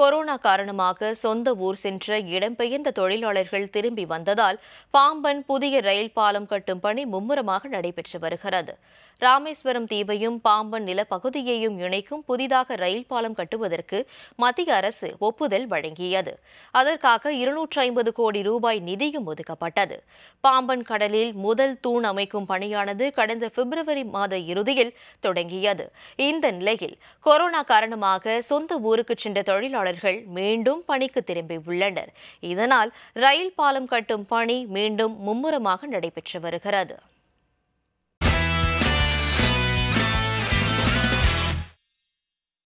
corona காரணமாக சொந்த ஊர் சென்ற இடம்பெயர்ந்த தொழிலாளர்கள் திரும்பி வந்ததால் பாம்பன் புதிய ரயில் பாலம் கட்டும் பணி மும்முரமாக நடைபெற்று வருகிறது ராமேஸ்வரம் தீவையும் பாம்பன் நிலப்பகுதியையும் இணைக்கும் புதிதாக ரயில் பாலம் கட்டுவதற்கு மத்திய அரசு ஒப்புதல் வழங்கியது அதற்காக இருநூற்றி ஐம்பது கோடி ரூபாய் நிதியும் ஒதுக்கப்பட்டது பாம்பன் கடலில் முதல் தூண் அமைக்கும் பணியானது கடந்த பிப்ரவரி மாத இறுதியில் தொடங்கியது இந்த நிலையில் கொரோனா காரணமாக சொந்த ஊருக்கு சென்ற தொழிலாளர் தொழிலாளர்கள் மீண்டும் பணிக்கு திரும்பியுள்ளனர் இதனால் ரயில் பாலம் கட்டும் பணி மீண்டும் மும்முரமாக நடைபெற்று வருகிறது